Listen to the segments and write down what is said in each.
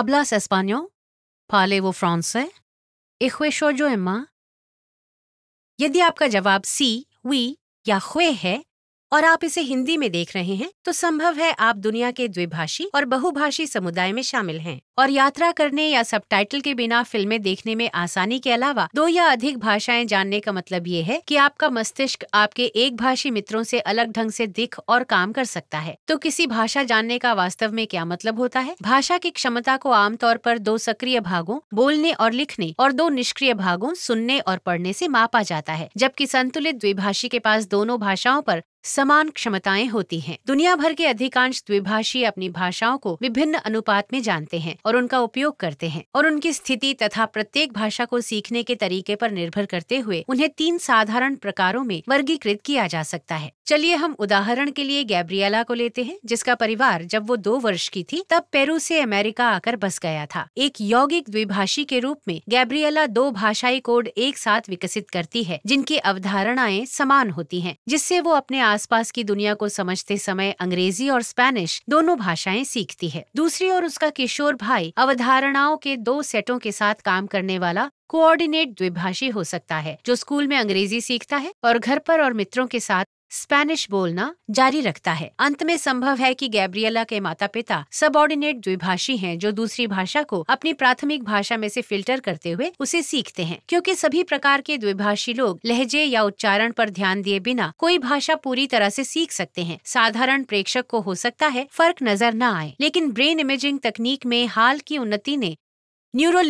Hablas español? Parlez-vous français? Et yo, emma? यदि आपका जवाब सी वी ya हुए है और आप इसे हिंदी में देख रहे हैं तो संभव है आप दुनिया के द्विभाषी और बहुभाषी समुदाय में शामिल हैं और यात्रा करने या सबटाइटल के बिना फिल्में देखने में आसानी के अलावा दो या अधिक भाषाएं जानने का मतलब ये है कि आपका मस्तिष्क आपके एक भाषी मित्रों से अलग ढंग से दिख और काम कर सकता है तो किसी भाषा जानने का वास्तव में क्या मतलब होता है भाषा की क्षमता को आमतौर पर दो सक्रिय भागों बोलने और लिखने और दो निष्क्रिय भागों सुनने और पढ़ने से मापा जाता है जबकि संतुलित द्विभाषी के पास दोनों भाषाओं पर समान क्षमताएं होती हैं। दुनिया भर के अधिकांश द्विभाषी अपनी भाषाओं को विभिन्न अनुपात में जानते हैं और उनका उपयोग करते हैं और उनकी स्थिति तथा प्रत्येक भाषा को सीखने के तरीके पर निर्भर करते हुए उन्हें तीन साधारण प्रकारों में वर्गीकृत किया जा सकता है चलिए हम उदाहरण के लिए गैब्रियाला को लेते हैं जिसका परिवार जब वो दो वर्ष की थी तब पेरू से अमेरिका आकर बस गया था एक यौगिक द्विभाषी के रूप में गैब्रियाला दो भाषाई कोड एक साथ विकसित करती है जिनकी अवधारणाएं समान होती हैं जिससे वो अपने आसपास की दुनिया को समझते समय अंग्रेजी और स्पेनिश दोनों भाषाएं सीखती है दूसरी ओर उसका किशोर भाई अवधारणाओं के दो सेटों के साथ काम करने वाला कोऑर्डिनेट द्विभाषी हो सकता है जो स्कूल में अंग्रेजी सीखता है और घर पर और मित्रों के साथ स्पेनिश बोलना जारी रखता है अंत में संभव है कि गैब्रियला के माता पिता सबॉर्डिनेट द्विभाषी हैं जो दूसरी भाषा को अपनी प्राथमिक भाषा में से फिल्टर करते हुए उसे सीखते हैं क्योंकि सभी प्रकार के द्विभाषी लोग लहजे या उच्चारण पर ध्यान दिए बिना कोई भाषा पूरी तरह से सीख सकते हैं साधारण प्रेक्षक को हो सकता है फर्क नजर न आए लेकिन ब्रेन इमेजिंग तकनीक में हाल की उन्नति ने न्यूरो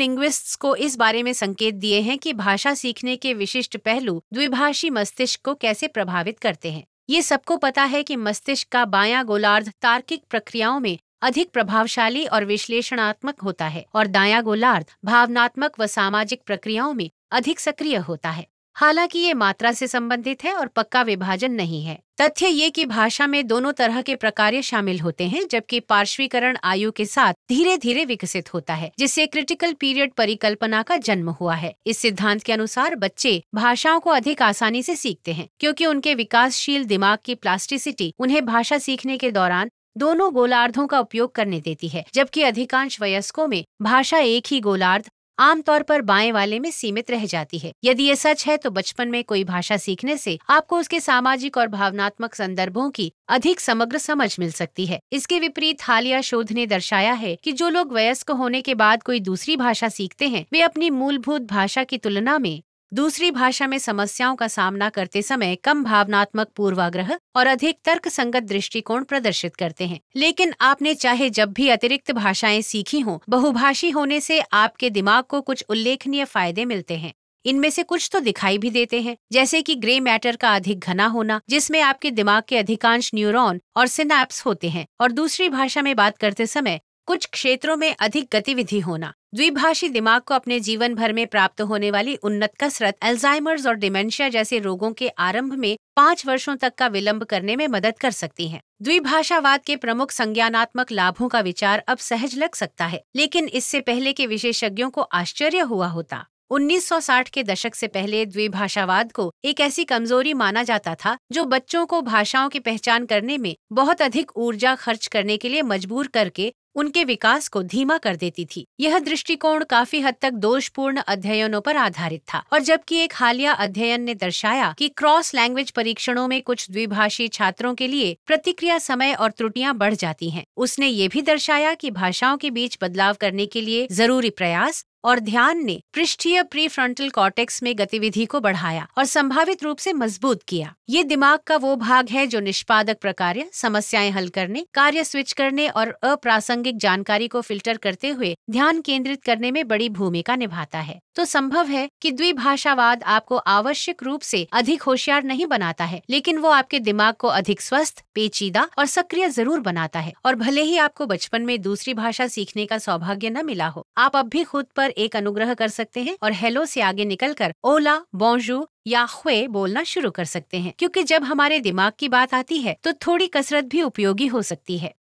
को इस बारे में संकेत दिए हैं कि भाषा सीखने के विशिष्ट पहलू द्विभाषी मस्तिष्क को कैसे प्रभावित करते हैं ये सबको पता है कि मस्तिष्क का बायां गोलार्ध तार्किक प्रक्रियाओं में अधिक प्रभावशाली और विश्लेषणात्मक होता है और दायां गोलार्ध भावनात्मक व सामाजिक प्रक्रियाओं में अधिक सक्रिय होता है हालांकि ये मात्रा से संबंधित है और पक्का विभाजन नहीं है तथ्य ये कि भाषा में दोनों तरह के प्रकार शामिल होते हैं जबकि पार्श्वीकरण आयु के साथ धीरे धीरे विकसित होता है जिससे क्रिटिकल पीरियड परिकल्पना का जन्म हुआ है इस सिद्धांत के अनुसार बच्चे भाषाओं को अधिक आसानी से सीखते हैं क्योंकि उनके विकासशील दिमाग की प्लास्टिसिटी उन्हें भाषा सीखने के दौरान दोनों गोलार्धों का उपयोग करने देती है जबकि अधिकांश वयस्कों में भाषा एक ही गोलार्ध आमतौर पर बाएं वाले में सीमित रह जाती है यदि ये सच है तो बचपन में कोई भाषा सीखने से आपको उसके सामाजिक और भावनात्मक संदर्भों की अधिक समग्र समझ मिल सकती है इसके विपरीत हालिया शोध ने दर्शाया है कि जो लोग वयस्क होने के बाद कोई दूसरी भाषा सीखते हैं वे अपनी मूलभूत भाषा की तुलना में दूसरी भाषा में समस्याओं का सामना करते समय कम भावनात्मक पूर्वाग्रह और अधिक तर्क संगत दृष्टिकोण प्रदर्शित करते हैं लेकिन आपने चाहे जब भी अतिरिक्त भाषाएं सीखी हों बहुभाषी होने से आपके दिमाग को कुछ उल्लेखनीय फायदे मिलते हैं इनमें से कुछ तो दिखाई भी देते हैं जैसे कि ग्रे मैटर का अधिक घना होना जिसमें आपके दिमाग के अधिकांश न्यूरॉन और सिनेप्स होते हैं और दूसरी भाषा में बात करते समय कुछ क्षेत्रों में अधिक गतिविधि होना द्विभाषी दिमाग को अपने जीवन भर में प्राप्त होने वाली उन्नत कसरत एल्जाइमर्स और डिमेंशिया जैसे रोगों के आरंभ में पाँच वर्षों तक का विलंब करने में मदद कर सकती है द्विभाषावाद के प्रमुख संज्ञानात्मक लाभों का विचार अब सहज लग सकता है लेकिन इससे पहले के विशेषज्ञों को आश्चर्य हुआ होता 1960 के दशक से पहले द्विभाषावाद को एक ऐसी कमजोरी माना जाता था जो बच्चों को भाषाओं की पहचान करने में बहुत अधिक ऊर्जा खर्च करने के लिए मजबूर करके उनके विकास को धीमा कर देती थी यह दृष्टिकोण काफी हद तक दोषपूर्ण अध्ययनों पर आधारित था और जबकि एक हालिया अध्ययन ने दर्शाया कि क्रॉस लैंग्वेज परीक्षणों में कुछ द्विभाषी छात्रों के लिए प्रतिक्रिया समय और त्रुटियां बढ़ जाती हैं उसने ये भी दर्शाया कि भाषाओं के बीच बदलाव करने के लिए जरूरी प्रयास और ध्यान ने पृष्ठीय प्रीफ्रंटल कॉर्टेक्स में गतिविधि को बढ़ाया और संभावित रूप से मजबूत किया ये दिमाग का वो भाग है जो निष्पादक प्रकार समस्याएं हल करने कार्य स्विच करने और अप्रासंगिक जानकारी को फिल्टर करते हुए ध्यान केंद्रित करने में बड़ी भूमिका निभाता है तो संभव है कि द्विभाषावाद आपको आवश्यक रूप से अधिक होशियार नहीं बनाता है लेकिन वो आपके दिमाग को अधिक स्वस्थ पेचीदा और सक्रिय जरूर बनाता है और भले ही आपको बचपन में दूसरी भाषा सीखने का सौभाग्य न मिला हो आप अब भी खुद पर पर एक अनुग्रह कर सकते हैं और हेलो से आगे निकलकर ओला बॉन्जू या ख्वे बोलना शुरू कर सकते हैं क्योंकि जब हमारे दिमाग की बात आती है तो थोड़ी कसरत भी उपयोगी हो सकती है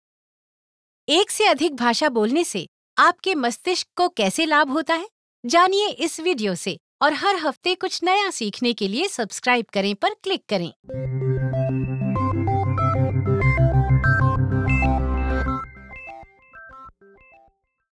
एक से अधिक भाषा बोलने से आपके मस्तिष्क को कैसे लाभ होता है जानिए इस वीडियो से और हर हफ्ते कुछ नया सीखने के लिए सब्सक्राइब करें पर क्लिक करें